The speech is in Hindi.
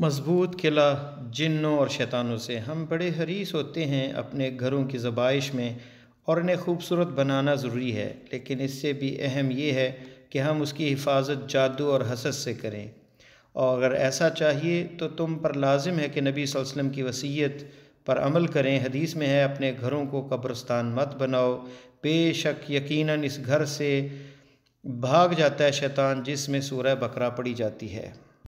मजबूत किला जिन्नों और शैतानों से हम बड़े हरीस होते हैं अपने घरों की जबाइश में और इन्हें खूबसूरत बनाना ज़रूरी है लेकिन इससे भी अहम यह है कि हम उसकी हिफाजत जादू और हसस से करें और अगर ऐसा चाहिए तो तुम पर लाजिम है कि नबी वसल्लम की वसीयत पर अमल करें हदीस में है अपने घरों को कब्रस्तान मत बनाओ बेशक यकीनन इस घर से भाग जाता है शैतान जिसमें सूरह बकरा पड़ी जाती है